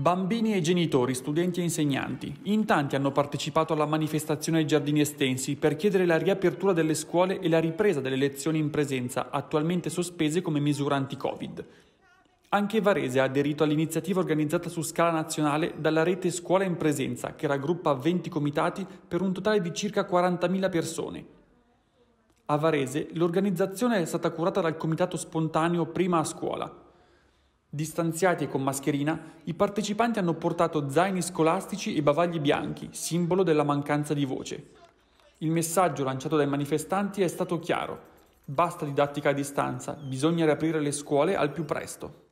Bambini e genitori, studenti e insegnanti. In tanti hanno partecipato alla manifestazione ai giardini estensi per chiedere la riapertura delle scuole e la ripresa delle lezioni in presenza, attualmente sospese come misura anti-Covid. Anche Varese ha aderito all'iniziativa organizzata su scala nazionale dalla rete Scuola in Presenza, che raggruppa 20 comitati per un totale di circa 40.000 persone. A Varese l'organizzazione è stata curata dal comitato spontaneo Prima a Scuola, Distanziati e con mascherina, i partecipanti hanno portato zaini scolastici e bavagli bianchi, simbolo della mancanza di voce. Il messaggio lanciato dai manifestanti è stato chiaro. Basta didattica a distanza, bisogna riaprire le scuole al più presto.